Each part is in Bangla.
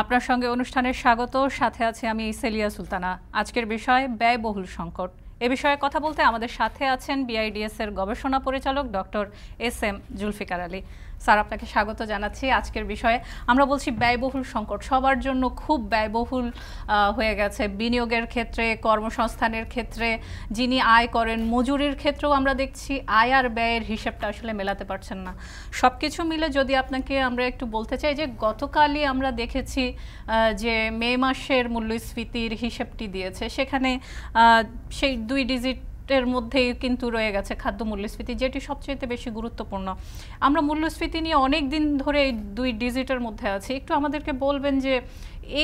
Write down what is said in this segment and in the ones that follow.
আপনার সঙ্গে অনুষ্ঠানে স্বাগত সাথে আছে আমি সেলিয়া সুলতানা আজকের বিষয় ব্যয়বহুল সংকট এ বিষয়ে কথা বলতে আমাদের সাথে আছেন বিআইডিএস এর গবেষণা পরিচালক doctor S M Zulfiqar Ali sir আপনাকে স্বাগত জানাচ্ছি আজকের বিষয়ে আমরা বলছি ব্যয়বহুল সংকট সবার জন্য খুব ব্যয়বহুল হয়ে গেছে বিনিয়োগের ক্ষেত্রে কর্মসংস্থানের ক্ষেত্রে যিনি আয় করেন মজুরির ক্ষেত্রেও আমরা দেখছি আয় আর ব্যয়ের হিসেবটা আসলে মেলাতে পারছেন না সব কিছু মিলে যদি আপনাকে আমরা একটু বলতে চাই যে গতকালই আমরা দেখেছি যে মে মাসের মূল্যস্ফীতির হিসেবটি দিয়েছে সেখানে সেই দুই ডিজিট এর মধ্যে কিন্তু রয়ে গেছে খাদ্য মূল্যস্ফীতি যেটি সবচেয়ে বেশি গুরুত্বপূর্ণ আমরা মূল্যস্ফীতি নিয়ে অনেক দিন ধরে এই দুই ডিজিটের মধ্যে আছি একটু আমাদেরকে বলবেন যে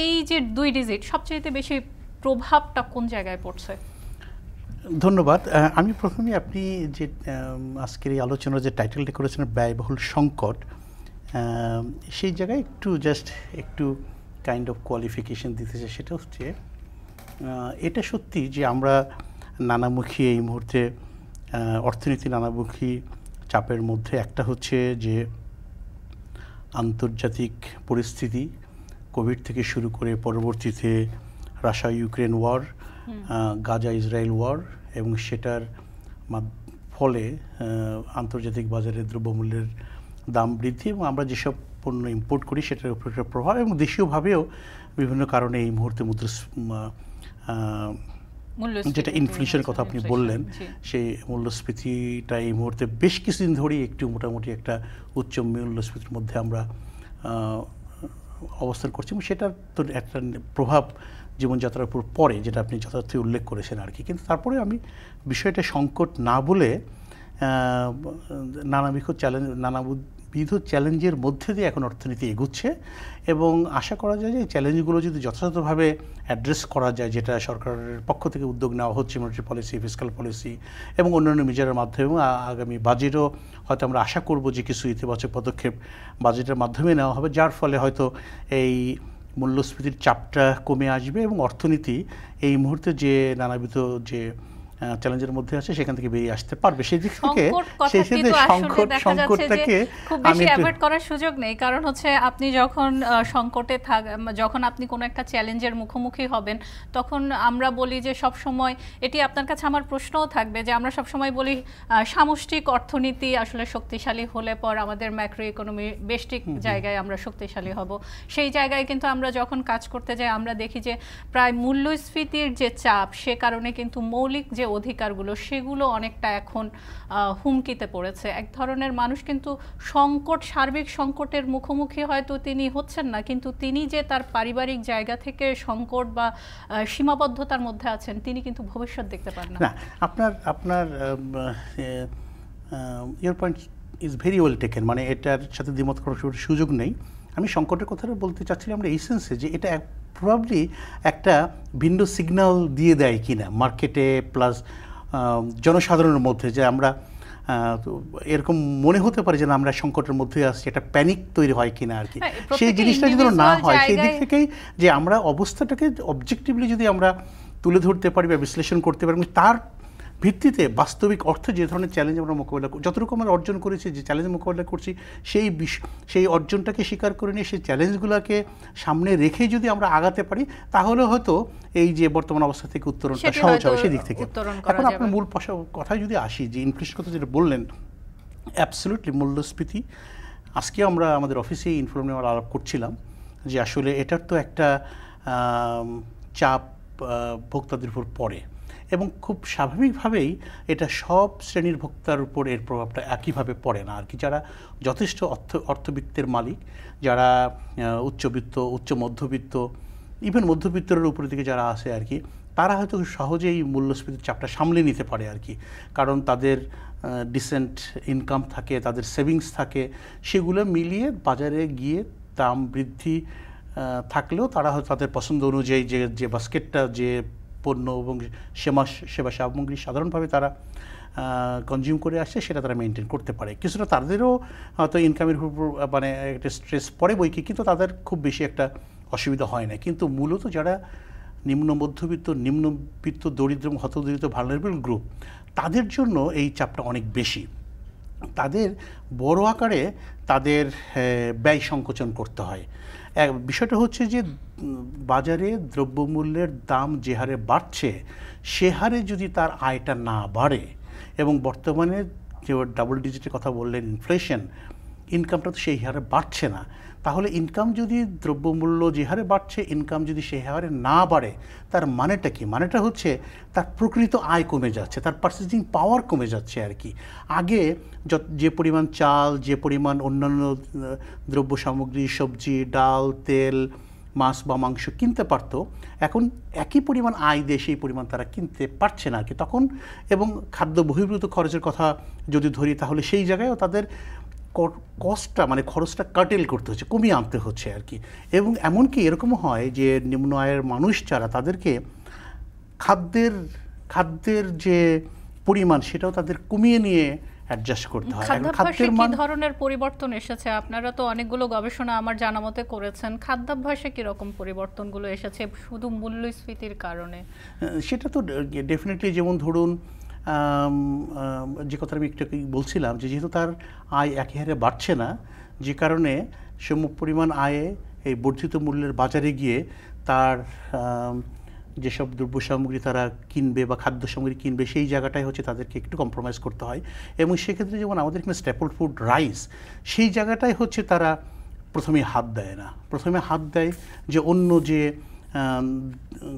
এই যে দুই ডিজিট সবচেয়ে বেশি প্রভাবটা কোন জায়গায় পড়ছে ধন্যবাদ আমি প্রথমে আপনি যে আজকের এই আলোচনার যে টাইটেলটি করেছেন ব্যয়বহুল সংকট সেই জায়গায় একটু জাস্ট একটু কাইন্ড অফ কোয়ালিফিকেশন চাই সেটা হচ্ছে এটা সত্যি যে আমরা নানামুখী এই মুহূর্তে অর্থনীতি নানামুখী চাপের মধ্যে একটা হচ্ছে যে আন্তর্জাতিক পরিস্থিতি কোভিড থেকে শুরু করে পরবর্তীতে Russia Ukraine war Gaza Israel war এবং সেটার ফলে আন্তর্জাতিক বাজারে দ্রব্যমূল্যের দাম বৃদ্ধি এবং আমরা যেসব পণ্য ইম্পোর্ট করি সেটার উপর একটা প্রভাব এবং দেশীয়ভাবেও বিভিন্ন কারণে এই মুহূর্তে মুদ্রা যেটা ইনফ্লেশনের কথা আপনি বললেন সেই মূল্যস্ফীতিটা এই মুহূর্তে বেশ কিছুদিন ধরেই একটু মোটামুটি একটা উচ্চ মূল্যস্ফীতির মধ্যে আমরা অবস্থান করছি এবং সেটার তো একটা প্রভাব জীবনযাত্রার উপর পড়ে যেটা আপনি যথার্থই উল্লেখ করেছেন আর কি কিন্তু তারপরে আমি বিষয়টা সংকট না বলে নানাবিক্ষ চ্যালেঞ্জ নানাবিধ বিধ চ্যালেঞ্জের মধ্যে দিয়ে এখন অর্থনীতি এগুচ্ছে এবং আশা করা যায় যে চ্যালেঞ্জগুলো যদি যথাযথভাবে অ্যাড্রেস করা যায় যেটা সরকারের পক্ষ থেকে উদ্যোগ নেওয়া হচ্ছে মনিটারি পলিসি ফিজিক্যাল পলিসি এবং অন্যান্য মেজারের মাধ্যমেও আগামী বাজেটও হয়তো আমরা আশা করব যে কিছু ইতিবাচক পদক্ষেপ বাজেটের মাধ্যমে নেওয়া হবে যার ফলে হয়তো এই মূল্যস্ফীতির চাপটা কমে আসবে এবং অর্থনীতি এই মুহূর্তে যে নানাবিধ যে চ্যালেঞ্জের মধ্যে আছে সেখান থেকে বেরিয়ে আসতে পারবে সেই দিক থেকে সেই ক্ষেত্রে সংকট সংকটটাকে খুব বেশি অ্যাভয়েড করার সুযোগ নেই কারণ হচ্ছে আপনি যখন সংকটে থাক যখন আপনি কোনো একটা চ্যালেঞ্জের মুখোমুখি হবেন তখন আমরা বলি যে সব সময় এটি আপনার কাছে আমার প্রশ্নও থাকবে যে আমরা সব সময় বলি সামষ্টিক অর্থনীতি আসলে শক্তিশালী হলে পর আমাদের ম্যাক্রো ইকোনমি বেষ্টিক জায়গায় আমরা শক্তিশালী হব সেই জায়গায় কিন্তু আমরা যখন কাজ করতে যাই আমরা দেখি যে প্রায় মূল্যস্ফীতির যে চাপ সে কারণে কিন্তু মৌলিক যে অধিকারগুলো সেগুলো অনেকটা এখন হুমকিতে পড়েছে এক ধরনের মানুষ কিন্তু সংকট সার্বিক সংকটের মুখোমুখি হয়তো তিনি হচ্ছেন না কিন্তু তিনি যে তার পারিবারিক জায়গা থেকে সংকট বা সীমাবদ্ধতার মধ্যে আছেন তিনি কিন্তু ভবিষ্যৎ দেখতে পান না আপনার আপনার your point is very well taken মানে এটার সাথে দ্বিমত করার সুযোগ নেই আমি সংকটের কথাটা বলতে চাচ্ছিলাম আমরা এই সেন্সে যে এটা প্রবাবলি একটা ভিন্ন সিগন্যাল দিয়ে দেয় কিনা মার্কেটে প্লাস জনসাধারণের মধ্যে যে আমরা এরকম মনে হতে পারে যে না আমরা সংকটের মধ্যে আসছি একটা প্যানিক তৈরি হয় কিনা আর কি হ্যাঁ, সেই জিনিসটা যদি না হয় সেই দিক থেকেই যে আমরা অবস্থাটাকে অবজেক্টিভলি যদি আমরা তুলে ধরতে পারি বা বিশ্লেষণ করতে পারি তার ভিত্তিতে বাস্তবিক অর্থে যে ধরনের চ্যালেঞ্জ আমরা মোকাবিলা করি যতটুকু আমরা অর্জন করেছি যে চ্যালেঞ্জ মোকাবিলা করছি সেই বিষ সেই অর্জনটাকে স্বীকার করে নিয়ে সেই চ্যালেঞ্জগুলোকে সামনে রেখে যদি আমরা আগাতে পারি তাহলে হয়তো এই যে বর্তমান অবস্থা থেকে উত্তরণটা সহজ হবে সেদিক থেকে এখন আপনার মূল কথায় যদি আসি যে ইনফ্লেশন কথা যেটা বললেন অ্যাবসলুটলি মূল্যস্ফীতি আজকে আমরা আমাদের অফিসে ইনফর্ম নিয়ে আলাপ করছিলাম যে আসলে এটার তো একটা চাপ ভোক্তাদের উপর পড়ে এবং খুব স্বাভাবিকভাবেই এটা সব শ্রেণীর ভোক্তার উপর এর প্রভাবটা একইভাবে পড়ে না আর কি যারা যথেষ্ট অর্থ অর্থবিত্তের মালিক যারা উচ্চবিত্ত উচ্চ মধ্যবিত্ত ইভেন মধ্যবিত্তের উপর দিকে যারা আসে আর কি তারা হয়তো সহজেই মূল্যস্ফীতির চাপটা সামলে নিতে পারে আর কি কারণ তাদের ডিসেন্ট ইনকাম থাকে তাদের সেভিংস থাকে সেগুলো মিলিয়ে বাজারে গিয়ে দাম বৃদ্ধি থাকলেও তারা হয়তো তাদের পছন্দ অনুযায়ী যে যে বাস্কেটটা যে পণ্য এবং সেবা সেবা সামগ্রী সাধারণভাবে তারা কনজিউম করে আসছে সেটা তারা মেনটেন করতে পারে কিছুটা তাদেরও হয়তো ইনকামের উপর মানে একটা স্ট্রেস পড়ে বইকে কিন্তু তাদের খুব বেশি একটা অসুবিধা হয় না কিন্তু মূলত যারা নিম্ন মধ্যবিত্ত নিম্নবিত্ত দরিদ্র এবং হতদরিদ্র ভালনেবল গ্রুপ তাদের জন্য এই চাপটা অনেক বেশি তাদের বড় আকারে তাদের ব্যয় সংকোচন করতে হয় বিষয়টা হচ্ছে যে বাজারে দ্রব্যমূল্যের দাম যে হারে বাড়ছে সে হারে যদি তার আয়টা না বাড়ে এবং বর্তমানে যে ডাবল ডিজিটের কথা বললেন ইনফ্লেশন ইনকামটা তো সেই হারে বাড়ছে না তাহলে ইনকাম যদি দ্রব্যমূল্য যে হারে বাড়ছে ইনকাম যদি সে হারে না বাড়ে তার মানেটা কি মানেটা হচ্ছে তার প্রকৃত আয় কমে যাচ্ছে তার পার্চেসিং পাওয়ার কমে যাচ্ছে আর কি আগে যত যে পরিমাণ চাল যে পরিমাণ অন্যান্য দ্রব্য সামগ্রী সবজি ডাল তেল মাছ বা মাংস কিনতে পারতো এখন একই পরিমাণ আয় দিয়ে সেই পরিমাণ তারা কিনতে পারছে না আর কি তখন এবং খাদ্য বহির্ভূত খরচের কথা যদি ধরি তাহলে সেই জায়গায়ও তাদের কস্টটা মানে খরচটা কাটেল করতে হচ্ছে কমিয়ে আনতে হচ্ছে আর কি এবং এমনকি এরকম হয় যে নিম্ন আয়ের মানুষ যারা তাদেরকে খাদ্যের খাদ্যের যে পরিমাণ সেটাও তাদের কমিয়ে নিয়ে অ্যাডজাস্ট করতে হয় খাদ্যাভ্যাসে কি ধরনের পরিবর্তন এসেছে আপনারা তো অনেকগুলো গবেষণা আমার জানা মতে করেছেন খাদ্যাভ্যাসে কি রকম পরিবর্তনগুলো এসেছে শুধু মূল্যস্ফীতির কারণে সেটা তো ডেফিনেটলি যেমন ধরুন যে কথা আমি একটু বলছিলাম যে যেহেতু তার আয় একে হারে বাড়ছে না যে কারণে সম পরিমাণ আয়ে এই বর্ধিত মূল্যের বাজারে গিয়ে তার যেসব দ্রব্য সামগ্রী তারা কিনবে বা খাদ্য সামগ্রী কিনবে সেই জায়গাটাই হচ্ছে তাদেরকে একটু কম্প্রোমাইজ করতে হয় এবং সেক্ষেত্রে যেমন আমাদের এখানে স্ট্যাপল ফুড রাইস সেই জায়গাটাই হচ্ছে তারা প্রথমে হাত দেয় না প্রথমে হাত দেয় যে অন্য যে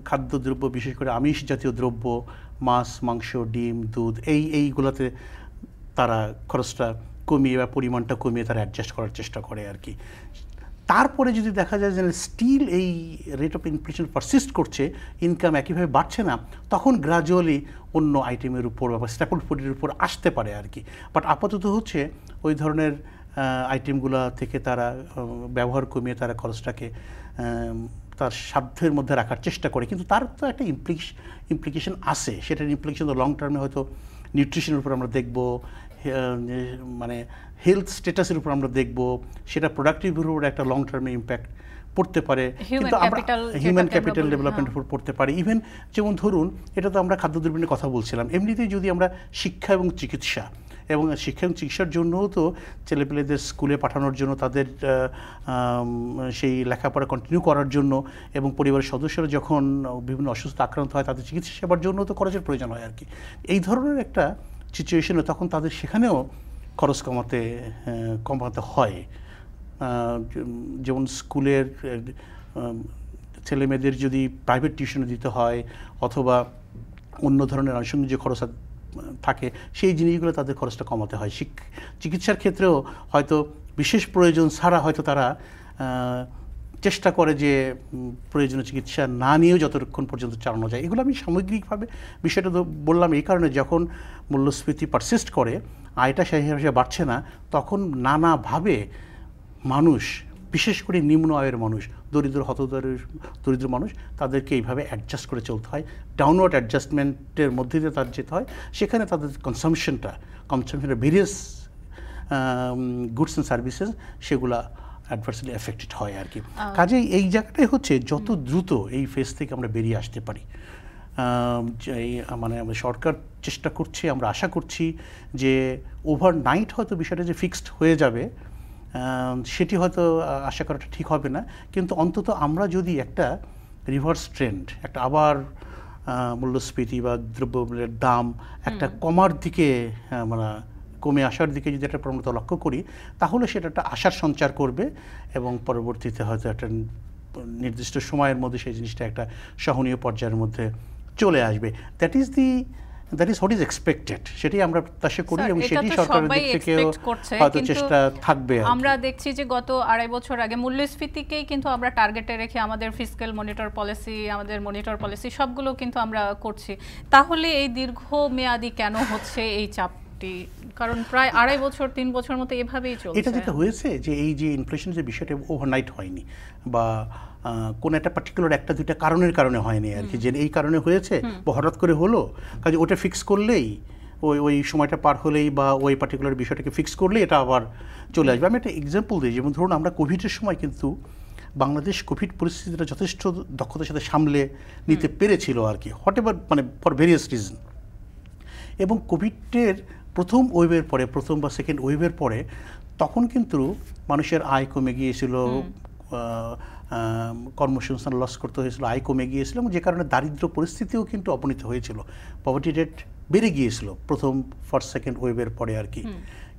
খাদ্যদ্রব্য বিশেষ করে আমিষ জাতীয় দ্রব্য মাছ মাংস ডিম দুধ এই এইগুলোতে তারা খরচটা কমিয়ে বা পরিমাণটা কমিয়ে তারা অ্যাডজাস্ট করার চেষ্টা করে আর কি তারপরে যদি দেখা যায় যে স্টিল এই রেট অফ ইনফ্লেশন পারসিস্ট করছে ইনকাম একইভাবে বাড়ছে না তখন গ্রাজুয়ালি অন্য আইটেমের উপর বা স্ট্যাপল ফুডের উপর আসতে পারে আর কি বাট আপাতত হচ্ছে ওই ধরনের আইটেমগুলো থেকে তারা ব্যবহার কমিয়ে তারা খরচটাকে তার সাধ্যের মধ্যে রাখার চেষ্টা করে কিন্তু তার তো একটা ইমপ্লিকেশন আছে সেটার ইমপ্লিকেশন তো লং টার্মে হয়তো নিউট্রিশনের উপর আমরা দেখব মানে হেলথ স্ট্যাটাসের উপর আমরা দেখব সেটা প্রোডাক্টিভের উপর একটা লং টার্মে ইম্প্যাক্ট পড়তে পারে কিন্তু আমরা হিউম্যান ক্যাপিটাল ডেভেলপমেন্টের উপর হ্যাঁ। পড়তে পারে ইভেন যেমন ধরুন এটা তো আমরা খাদ্য দুর্বিনের কথা বলছিলাম এমনিতেই যদি আমরা শিক্ষা এবং চিকিৎসা এবং শিক্ষা এবং চিকিৎসার জন্যও তো ছেলেপেলেদের স্কুলে পাঠানোর জন্য তাদের সেই লেখাপড়া কন্টিনিউ করার জন্য এবং পরিবারের সদস্যরা যখন বিভিন্ন অসুস্থ আক্রান্ত হয় তাদের চিকিৎসা সেবার জন্য তো খরচের প্রয়োজন হয় আর কি এই ধরনের একটা সিচুয়েশনে তখন তাদের সেখানেও খরচ কমাতে কমাতে হয় যেমন স্কুলের ছেলেমেয়েদের যদি প্রাইভেট টিউশনে দিতে হয় অথবা অন্য ধরনের আনুষঙ্গিক যে খরচ থাকে সেই জিনিসগুলো তাদের খরচটা কমাতে হয় চিকিৎসার ক্ষেত্রেও হয়তো বিশেষ প্রয়োজন ছাড়া হয়তো তারা চেষ্টা করে যে প্রয়োজনীয় চিকিৎসা না নিয়েও যতক্ষণ পর্যন্ত চালানো যায় এগুলো আমি সামগ্রিকভাবে বিষয়টা বললাম এই কারণে যখন মূল্যস্ফীতি পারসিস্ট করে আয়টা সেই হিসাবে বাড়ছে না তখন নানাভাবে মানুষ বিশেষ করে নিম্ন আয়ের মানুষ দরিদ্র হতদরের দরিদ্র মানুষ তাদেরকে এইভাবে অ্যাডজাস্ট করে চলতে হয় ডাউনওয়ার্ড অ্যাডজাস্টমেন্টের মধ্যে দিয়ে তার যেতে হয় সেখানে তাদের কনসামশনটা কনসামশনের ভেরিয়াস গুডস অ্যান্ড সার্ভিসেস সেগুলা অ্যাডভার্সলি এফেক্টেড হয় আর কি কাজেই এই জায়গাটাই হচ্ছে যত দ্রুত এই ফেজ থেকে আমরা বেরিয়ে আসতে পারি মানে আমাদের সরকার চেষ্টা করছে আমরা আশা করছি যে ওভার নাইট হয়তো বিষয়টা যে ফিক্সড হয়ে যাবে সেটি হয়তো আশা করাটা ঠিক হবে না কিন্তু অন্তত আমরা যদি একটা রিভার্স ট্রেন্ড একটা আবার মূল্যস্ফীতি বা দ্রব্যমূল্যের দাম একটা কমার দিকে আমরা মানে কমে আসার দিকে যদি একটা প্রবণতা লক্ষ্য করি তাহলে সেটা একটা আশার সঞ্চার করবে এবং পরবর্তীতে হয়তো একটা নির্দিষ্ট সময়ের মধ্যে সেই জিনিসটা একটা সহনীয় পর্যায়ের মধ্যে চলে আসবে that is the that is what is expected সেটাই আমরা প্রত্যাশা করি এবং সেটি সরকারের দিক থেকে হয়তো চেষ্টা থাকবে আমরা দেখছি যে গত আড়াই বছর আগে মূল্যস্ফীতিকেই কিন্তু আমরা টার্গেটে রেখে আমাদের ফিসক্যাল মনিটর পলিসি আমাদের মনিটর পলিসি সবগুলো কিন্তু আমরা করছি তাহলে এই দীর্ঘ মেয়াদি কেন হচ্ছে এই চাপ কারণ প্রায় আড়াই বছর তিন বছর মতো এভাবেই চলছে এটা যেটা হয়েছে যে এই যে ইনফ্লেশন যে বিষয়টা ওভারনাইট হয়নি বা কোনো একটা পার্টিকুলার একটা দুইটা কারণের কারণে হয়নি আর কি যে এই কারণে হয়েছে বা হঠাৎ করে হলো কাজে ওটা ফিক্স করলেই ওই ওই সময়টা পার হলেই বা ওই পার্টিকুলার বিষয়টাকে ফিক্স করলে এটা আবার চলে আসবে আমি একটা এক্সাম্পল দিই যেমন ধরুন আমরা কোভিডের সময় কিন্তু বাংলাদেশ কোভিড পরিস্থিতিটা যথেষ্ট দক্ষতার সাথে সামলে নিতে পেরেছিল আর কি হোয়াট এভার মানে ফর ভেরিয়াস রিজন এবং কোভিডের প্রথম ওয়েভের পরে প্রথম বা সেকেন্ড ওয়েভের পরে তখন কিন্তু মানুষের আয় কমে গিয়েছিল কর্মসংস্থান লস করতে হয়েছিল আয় কমে গিয়েছিল এবং যে কারণে দারিদ্র পরিস্থিতিও কিন্তু অবনীত হয়েছিল পভার্টি রেট বেড়ে গিয়েছিল প্রথম ফার্স্ট সেকেন্ড ওয়েভের পরে আর কি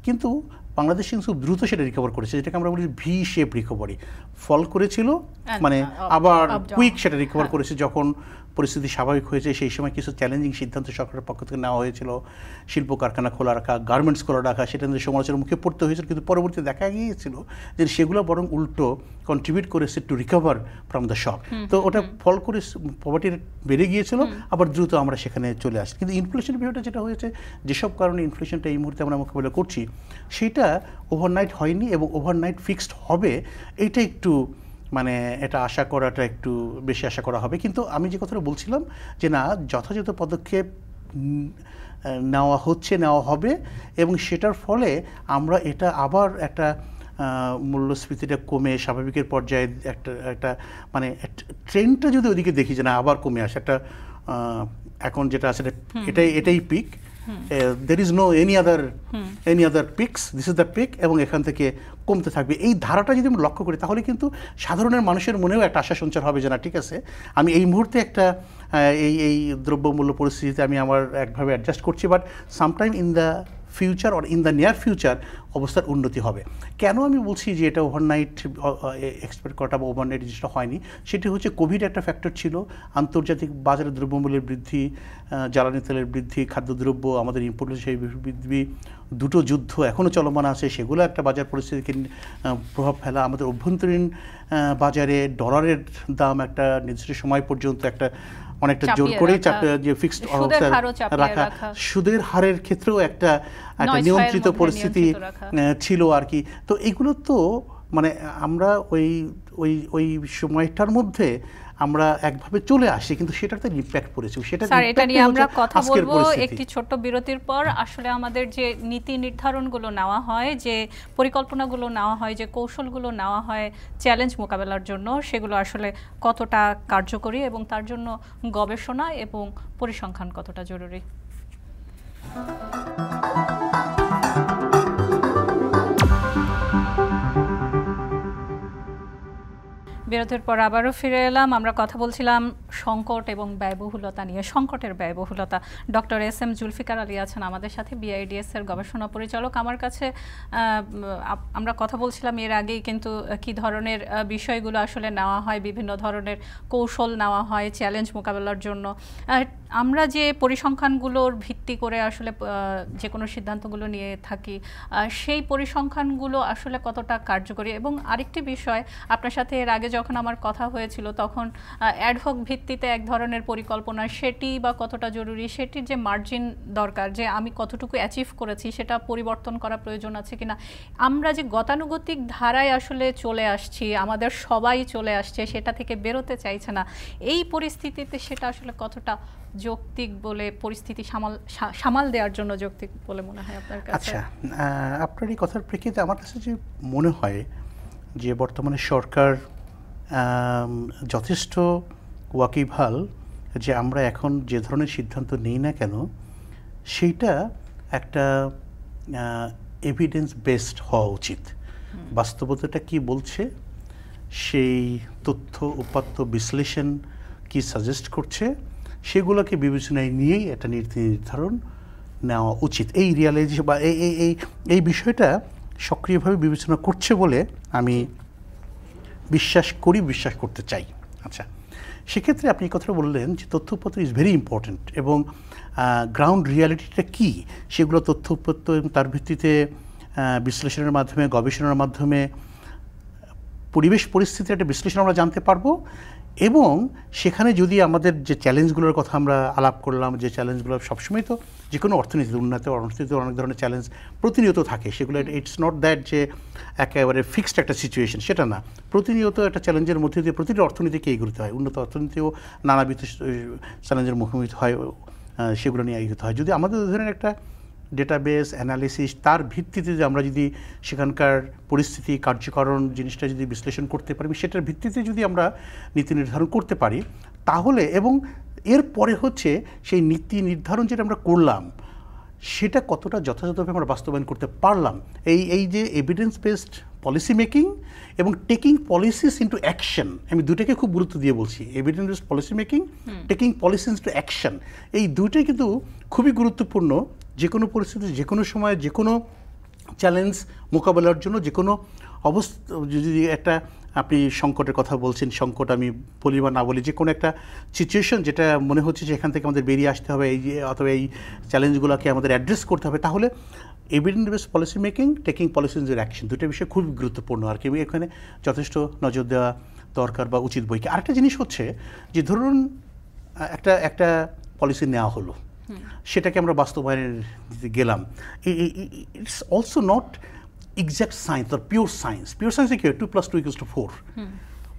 কিন্তু বাংলাদেশ কিন্তু খুব দ্রুত সেটা রিকভার করেছে যেটাকে আমরা বলি ভি শেপ রিকভারি ফল করেছিল আচ্ছা, মানে আবার কুইক সেটা রিকভার হ্যাঁ। করেছে যখন পরিস্থিতি স্বাভাবিক হয়েছে সেই সময় কিছু চ্যালেঞ্জিং সিদ্ধান্ত সরকারের পক্ষ থেকে নেওয়া হয়েছিল শিল্প কারখানা খোলা রাখা গার্মেন্টস খোলা রাখা সেটা নিয়ে সমালোচনার মুখে পড়তে হয়েছিল কিন্তু পরবর্তী দেখা গিয়েছিল যে সেগুলো বরং উল্টো কন্ট্রিবিউট করেছে to recover from the shock তো ওটা ফল করে পভার্টি বেড়ে গিয়েছিল আবার দ্রুত আমরা সেখানে চলে আসি কিন্তু ইনফ্লেশন ভিউটা যেটা হয়েছে যেসব কারণে ইনফ্লেশনটা এই মুহূর্তে আমরা মোকাবিলা করছি সেটা ওভারনাইট হয়নি এবং ওভারনাইট ফিক্সড হবে এটা একটু মানে এটা আশা করাটা একটু বেশি আশা করা হবে কিন্তু আমি যে কথাটা বলছিলাম যে না যথাযথ পদক্ষেপ নেওয়া হচ্ছে নেওয়া হবে এবং সেটার ফলে আমরা এটা আবার একটা মূল্যস্ফীতিটা কমে স্বাভাবিকের পর্যায়ে একটা একটা মানে ট্রেনটা যদি ওদিকে দেখি যে না আবার কমে আসে একটা এখন যেটা আছে এটাই এটাই peak there is no any other any other peaks this is the peak এবং এখান থেকে কমতে থাকবে এই ধারাটা যদি আমরা লক্ষ্য করি তাহলে কিন্তু সাধারণের মানুষের মনেও একটা আশা সঞ্চার হবে যে না ঠিক আছে আমি এই মুহূর্তে একটা এই এই দ্রব্যমূল্য পরিস্থিতিতে আমি আমার একভাবে অ্যাডজাস্ট করছি but sometime in the future or in the near future অবস্থার উন্নতি হবে কেন আমি বলছি যে এটা ওভারনাইট এক্সপেক্ট করাটা বা ওভারনাইট জিনিসটা হয়নি সেটি হচ্ছে কোভিড একটা ফ্যাক্টর ছিল আন্তর্জাতিক বাজারে দ্রব্যমূল্যের বৃদ্ধি জ্বালানি তেলের বৃদ্ধি খাদ্যদ্রব্য আমাদের ইম্পোর্ট সেই বৃদ্ধি দুটো যুদ্ধ এখনও চলমান আছে সেগুলো একটা বাজার পরিস্থিতিকে প্রভাব ফেলা আমাদের অভ্যন্তরীণ বাজারে ডলারের দাম একটা নির্দিষ্ট সময় পর্যন্ত একটা অনেকটা জোর করে যে ফিক্সড রাখা সুদের হারের ক্ষেত্রেও একটা একটা নিয়ন্ত্রিত পরিস্থিতি ছিল আর কি তো এগুলো তো মানে আমরা ওই ওই ওই সময়টার মধ্যে আমরা একভাবে চলে আসি কিন্তু সেটার তো ইম্প্যাক্ট পড়েছে সেটা স্যার এটা নিয়ে আমরা কথা বলবো একটি ছোট্ট বিরতির পর আসলে আমাদের যে নীতি নির্ধারণগুলো নেওয়া হয় যে পরিকল্পনাগুলো নেওয়া হয় যে কৌশলগুলো নেওয়া হয় চ্যালেঞ্জ মোকাবেলার জন্য সেগুলো আসলে কতটা কার্যকরী এবং তার জন্য গবেষণা এবং পরিসংখ্যান কতটা জরুরি বিরতির পর আবারও ফিরে এলাম আমরা কথা বলছিলাম সংকট এবং ব্যয়বহুলতা নিয়ে সংকটের ব্যয়বহুলতা doctor S M Zulfiqar Ali আছেন আমাদের সাথে বিআইডিএস এর গবেষণা পরিচালক আমার কাছে আমরা কথা বলছিলাম এর আগেই কিন্তু কি ধরনের বিষয়গুলো আসলে নেওয়া হয় বিভিন্ন ধরনের কৌশল নেওয়া হয় চ্যালেঞ্জ মোকাবেলার জন্য আমরা যে পরিসংখ্যানগুলোর ভিত্তি করে আসলে যে কোনো সিদ্ধান্তগুলো নিয়ে থাকি সেই পরিসংখ্যানগুলো আসলে কতটা কার্যকরী এবং আরেকটি বিষয় আপনার সাথে এর আগে যখন আমার কথা হয়েছিল তখন অ্যাডভক ভিত্তিতে এক ধরনের পরিকল্পনা সেটি বা কতটা জরুরি সেটির যে মার্জিন দরকার যে আমি কতটুকু অ্যাচিভ করেছি সেটা পরিবর্তন করা প্রয়োজন আছে কিনা আমরা যে গতানুগতিক ধারায় আসলে চলে আসছি আমাদের সবাই চলে আসছে সেটা থেকে বেরোতে চাইছে না এই পরিস্থিতিতে সেটা আসলে কতটা যৌক্তিক বলে পরিস্থিতি সামাল সামাল দেওয়ার জন্য যৌক্তিক বলে মনে হয় আপনার কাছে আচ্ছা আপনার এই কথার প্রেক্ষিতে আমার কাছে যে মনে হয় যে বর্তমানে সরকার যথেষ্ট ওয়াকিভাল যে আমরা এখন যে ধরনের সিদ্ধান্ত নিই না কেন সেইটা একটা এভিডেন্স বেসড হওয়া উচিত বাস্তবতাটা কি বলছে সেই তথ্য উপাত্ত বিশ্লেষণ কি সাজেস্ট করছে সেগুলোকে বিবেচনায় নিয়েই একটা নীতি নির্ধারণ নেওয়া উচিত এই রিয়ালাইজেশন বা এই এই এই বিষয়টা সক্রিয়ভাবে বিবেচনা করছে বলে আমি বিশ্বাস করি বিশ্বাস করতে চাই আচ্ছা সেক্ষেত্রে আপনি কথাটা বললেন যে তথ্যপত্র ইজ ভেরি ইম্পর্ট্যান্ট এবং গ্রাউন্ড রিয়ালিটিটা কি সেগুলো তথ্যপত্র তার ভিত্তিতে বিশ্লেষণের মাধ্যমে গবেষণার মাধ্যমে পরিবেশ পরিস্থিতির একটা বিশ্লেষণ আমরা জানতে পারবো এবং সেখানে যদি আমাদের যে চ্যালেঞ্জগুলোর কথা আমরা আলাপ করলাম যে চ্যালেঞ্জগুলো সবসময় তো যে কোনো অর্থনীতিতে উন্নতি অর্থনীতিতে অনেক ধরনের চ্যালেঞ্জ প্রতিনিয়ত থাকে সেগুলো ইটস নট দ্যাট যে একেবারে ফিক্সড একটা সিচুয়েশন সেটা না প্রতিনিয়ত একটা চ্যালেঞ্জের মধ্যে দিয়ে প্রতিটি অর্থনীতিকে এগোতে হয় উন্নত অর্থনীতিও নানাবিধ চ্যালেঞ্জের মুখোমুখি হয় সেগুলো নিয়ে এগোতে হয় যদি আমাদের ধরনের একটা ডেটাবেস অ্যানালিসিস তার ভিত্তিতে যে আমরা যদি সেখানকার পরিস্থিতি কার্যকরণ জিনিসটা যদি বিশ্লেষণ করতে পারি সেটার ভিত্তিতে যদি আমরা নীতি নির্ধারণ করতে পারি তাহলে এবং এরপরে হচ্ছে সেই নীতি নির্ধারণ যেটা আমরা করলাম সেটা কতটা যথাযথভাবে আমরা বাস্তবায়ন করতে পারলাম এই এই যে এভিডেন্স বেসড পলিসি মেকিং এবং টেকিং পলিসিস ইন্টু অ্যাকশন আমি দুটাকে খুব গুরুত্ব দিয়ে বলছি evidence based policy making taking policies into action এই দুইটাই কিন্তু খুবই গুরুত্বপূর্ণ যে কোনো পরিস্থিতি যে কোনো সময়ে যে কোনো চ্যালেঞ্জ মোকাবেলার জন্য যে কোনো অবস্থা যদি একটা আপনি সংকটের কথা বলছেন সংকট আমি বলি বা না বলি যে কোনো একটা সিচুয়েশন যেটা মনে হচ্ছে যে এখান থেকে আমাদের বেরিয়ে আসতে হবে এই অথবা এই চ্যালেঞ্জগুলোকে আমাদের অ্যাড্রেস করতে হবে তাহলে evident base policy making taking policy in action দুটো বিষয় খুব গুরুত্বপূর্ণ আর কি এখানে যথেষ্ট নজর দেওয়া দরকার বা উচিত বইকে আরেকটা জিনিস হচ্ছে যে ধরুন একটা একটা পলিসি নেওয়া হলো সেটাকে আমরা বাস্তবায়নের দিতে গেলাম it's also not exact science or pure science pure সায়েন্সে কি হয় two plus two equal to four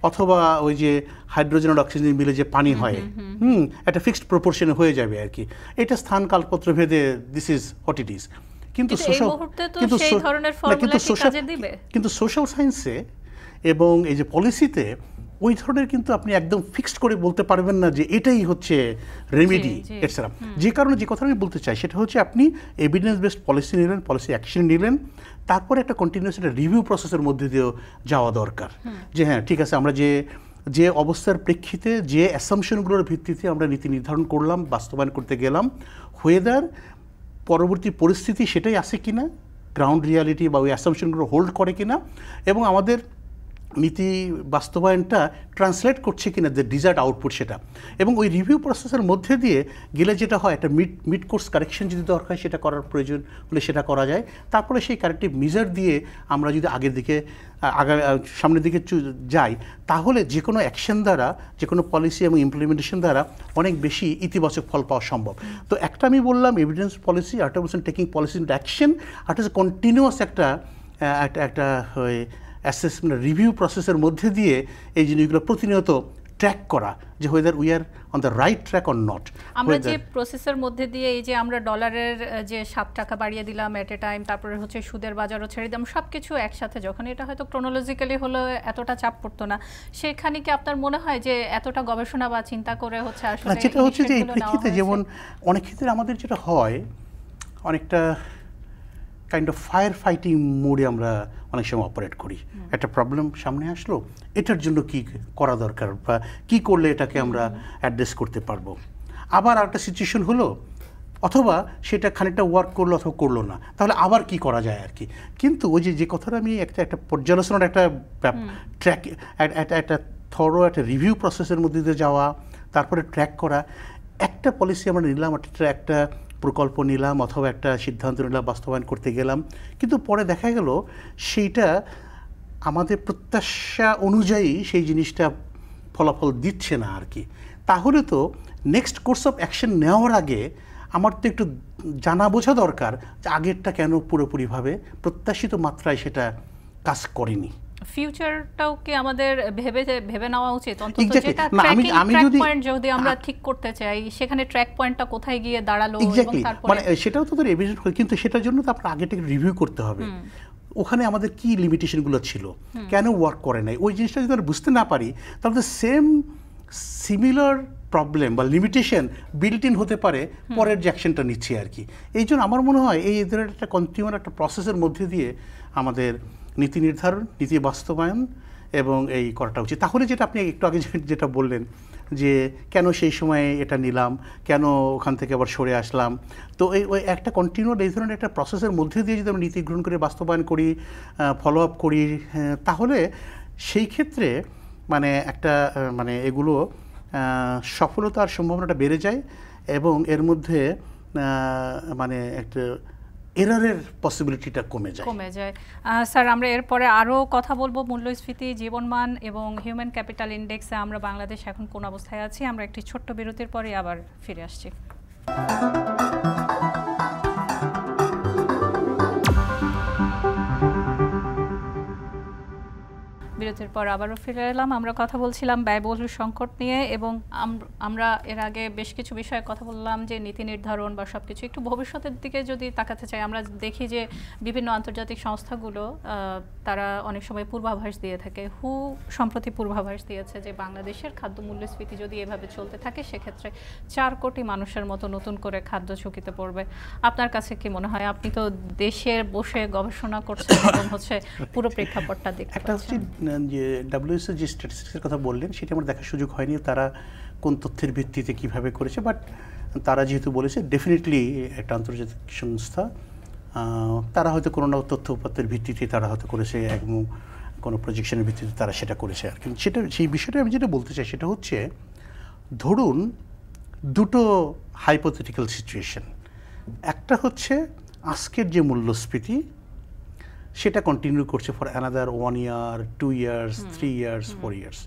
অথবা ওই যে হাইড্রোজেন আর অক্সিজেন মিলে যে পানি হয় হুম একটা ফিক্সড প্রপোর্শনে হয়ে যাবে আর কি এটা স্থান কালপত্র ভেদে this is what it is কিন্তু সোশ্যাল কিন্তু কিন্তু সোশ্যাল কিন্তু সোশ্যাল সায়েন্সে এবং এই যে পলিসিতে ওই ধরনের কিন্তু আপনি একদম ফিক্সড করে বলতে পারবেন না যে এটাই হচ্ছে রেমেডি এটসেরা যে কারণে যে কথা আমি বলতে চাই সেটা হচ্ছে আপনি এভিডেন্স বেসড পলিসি নিলেন পলিসি অ্যাকশন নিলেন তারপরে একটা কন্টিনিউস একটা রিভিউ প্রসেসের মধ্যে দিয়েও যাওয়া দরকার যে হ্যাঁ ঠিক আছে আমরা যে যে অবস্থার প্রেক্ষিতে যে অ্যাসামশনগুলোর ভিত্তিতে আমরা নীতি নির্ধারণ করলাম বাস্তবায়ন করতে গেলাম ওয়েদার পরবর্তী পরিস্থিতি সেটাই আছে কিনা গ্রাউন্ড রিয়ালিটি বা ওই অ্যাসামশনগুলো হোল্ড করে কিনা এবং আমাদের নীতি বাস্তবায়নটা ট্রান্সলেট করছে কিনা যে ডিজার্ট আউটপুট সেটা এবং ওই রিভিউ প্রসেসের মধ্যে দিয়ে গেলে যেটা হয় একটা মিড মিড কোর্স কারেকশন যদি দরকার হয় সেটা করার প্রয়োজন হলে সেটা করা যায় তারপরে সেই কারেক্টিভ মেজার দিয়ে আমরা যদি আগের দিকে আগামী সামনের দিকে যাই তাহলে যে কোনো অ্যাকশন দ্বারা যে কোনো পলিসি এবং ইমপ্লিমেন্টেশন দ্বারা অনেক বেশি ইতিবাচক ফল পাওয়া সম্ভব তো একটা আমি বললাম evidence policy after taking policy action আর কন্টিনিউয়াস একটা একটা একটা অ্যাসেসমেন্ট রিভিউ প্রসেসের মধ্যে দিয়ে এই জিনিসগুলো প্রতিনিয়ত ট্র্যাক করা যে whether we are on the right track or not আমরা যে প্রসেসের মধ্যে দিয়ে এই যে আমরা ডলারের যে সাত টাকা বাড়িয়ে দিলাম অ্যাট এ টাইম তারপরে হচ্ছে সুদের বাজারও ছেড়ে দিলাম সব কিছু একসাথে যখন এটা হয়তো ক্রোনোলজিক্যালি হলো এতটা চাপ পড়তো না সেখানে কি আপনার মনে হয় যে এতটা গবেষণা বা চিন্তা করে হচ্ছে আসলে যেটা হচ্ছে যে এই প্রেক্ষিতে যেমন অনেক ক্ষেত্রে আমাদের যেটা হয় অনেকটা কাইন্ড অফ ফায়ার ফাইটিং মোডে আমরা অনেক সময় অপারেট করি একটা প্রবলেম সামনে আসলো এটার জন্য কি করা দরকার বা কী করলে এটাকে আমরা অ্যাড্রেস করতে পারবো আবার একটা সিচুয়েশন হলো অথবা সেটা খানিকটা ওয়ার্ক করলো অথবা করলো না তাহলে আবার কি করা যায় আর কি কিন্তু ওই যে যে কথাটা আমি একটা একটা পর্যালোচনার একটা ট্র্যাক একটা থরো একটা রিভিউ প্রসেসের মধ্যে দিয়ে যাওয়া তারপরে ট্র্যাক করা একটা পলিসি আমরা নিলাম একটা একটা প্রকল্প নিলাম অথবা একটা সিদ্ধান্ত নিলাম বাস্তবায়ন করতে গেলাম কিন্তু পরে দেখা গেল সেইটা আমাদের প্রত্যাশা অনুযায়ী সেই জিনিসটা ফলাফল দিচ্ছে না আর কি তাহলে তো নেক্সট কোর্স অফ অ্যাকশন নেওয়ার আগে আমার তো একটু জানা বোঝা দরকার যে আগেরটা কেন পুরোপুরিভাবে প্রত্যাশিত মাত্রায় সেটা কাজ করেনি ফিউচারটাওকে আমাদের ভেবে ভেবে নেওয়া উচিত অন্তত যেটা ট্র্যাকিং ট্র্যাক পয়েন্ট যদি আমরা ঠিক করতে চাই সেখানে ট্র্যাক পয়েন্টটা কোথায় গিয়ে দাঁড়ালো এবং তারপরে মানে সেটাও তো তোর এভিশন কিন্তু সেটার জন্য তো আপনার আগে থেকে রিভিউ করতে হবে ওখানে আমাদের কি লিমিটেশনগুলো ছিল কেন ওয়ার্ক করে নাই ওই জিনিসটা যদি আমরা বুঝতে না পারি তাহলে সেম সিমিলার প্রবলেম বা লিমিটেশন বিল্ট ইন হতে পারে পরের যে অ্যাকশনটা নিচ্ছে আর কি এই জন্য আমার মনে হয় এই ধরনের একটা কনজিউমার একটা প্রসেসের মধ্যে দিয়ে আমাদের নীতি নির্ধারণ নীতি বাস্তবায়ন এবং এই করাটা উচিত তাহলে যেটা আপনি একটু আগে যেটা বললেন যে কেন সেই সময়ে এটা নিলাম কেন ওখান থেকে আবার সরে আসলাম তো এই ওই একটা কন্টিনিউ এই ধরনের একটা প্রসেসের মধ্যে দিয়ে যদি আমরা নীতি গ্রহণ করে বাস্তবায়ন করি ফলো আপ করি হ্যাঁ, তাহলে সেই ক্ষেত্রে মানে একটা মানে এগুলো সফলতার সম্ভাবনাটা বেড়ে যায় এবং এর মধ্যে মানে একটা এররের পসিবিলিটিটা কমে যায় কমে যায় স্যার আমরা এরপরে আরও কথা বলবো মূল্যস্ফীতি জীবনমান এবং হিউম্যান ক্যাপিটাল ইন্ডেক্সে আমরা বাংলাদেশ এখন কোন অবস্থায় আছি আমরা একটি ছোট্ট বিরতির পরে আবার ফিরে আসছি বিরতির পর আবারও ফিরে এলাম আমরা কথা বলছিলাম ব্যয়বহুল সংকট নিয়ে এবং আমরা এর আগে বেশ কিছু বিষয়ে কথা বললাম যে নীতি নির্ধারণ বা সব কিছু একটু ভবিষ্যতের দিকে যদি তাকাতে চাই আমরা দেখি যে বিভিন্ন আন্তর্জাতিক সংস্থাগুলো তারা অনেক সময় পূর্বাভাস দিয়ে থাকে হু সম্প্রতি পূর্বাভাস দিয়েছে যে বাংলাদেশের খাদ্য মূল্যস্ফীতি যদি এভাবে চলতে থাকে সেক্ষেত্রে চার কোটি মানুষের মতো নতুন করে খাদ্য ঝুঁকিতে পড়বে আপনার কাছে কি মনে হয় আপনি তো দেশে বসে গবেষণা করছেন এবং হচ্ছে পুরো প্রেক্ষাপটটা দেখতে যে ডাব্লিউএসএ e যে স্ট্যাটিস্টিক্সের কথা বললেন সেটা আমার দেখার সুযোগ হয়নি তারা কোন তথ্যের ভিত্তিতে কিভাবে করেছে বাট তারা যেহেতু বলেছে ডেফিনেটলি একটা আন্তর্জাতিক সংস্থা তারা হয়তো কোনো না তথ্য উপাত্তের ভিত্তিতে তারা হয়তো করেছে এবং কোনো প্রজেকশনের ভিত্তিতে তারা সেটা করেছে আর কিন্তু সেটা সেই বিষয়টা আমি যেটা বলতে চাই সেটা হচ্ছে ধরুন দুটো হাইপোথেটিক্যাল সিচুয়েশন একটা হচ্ছে আজকের যে মূল্যস্ফীতি সেটা কন্টিনিউ করছে for another one year two years three years four years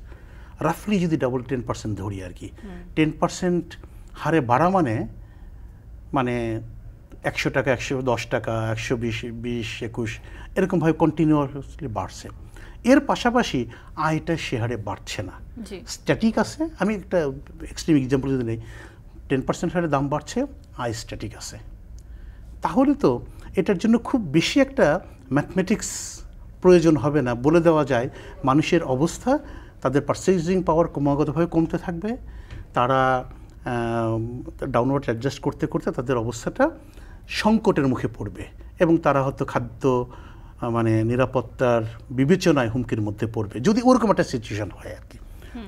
রাফলি যদি ডাবল টেন পার্সেন্ট ধরি আর কি টেন পার্সেন্ট হারে বাড়া মানে মানে একশো টাকা একশো দশ টাকা একশো বিশ বিশ একুশ এরকমভাবে কন্টিনিউয়াসলি বাড়ছে এর পাশাপাশি আয়টা সে হারে বাড়ছে না স্ট্যাটিক আছে আমি একটা এক্সট্রিম এক্সাম্পল যদি নেই টেন পার্সেন্ট হারে দাম বাড়ছে আয় স্ট্যাটিক আছে তাহলে তো এটার জন্য খুব বেশি একটা ম্যাথমেটিক্স প্রয়োজন হবে না বলে দেওয়া যায় মানুষের অবস্থা তাদের পারচেজিং পাওয়ার ক্রমাগতভাবে কমতে থাকবে তারা ডাউনওয়ার্ড অ্যাডজাস্ট করতে করতে তাদের অবস্থাটা সংকটের মুখে পড়বে এবং তারা হয়তো খাদ্য মানে নিরাপত্তার বিবেচনায় হুমকির মধ্যে পড়বে যদি ওরকম একটা সিচুয়েশন হয় আর কি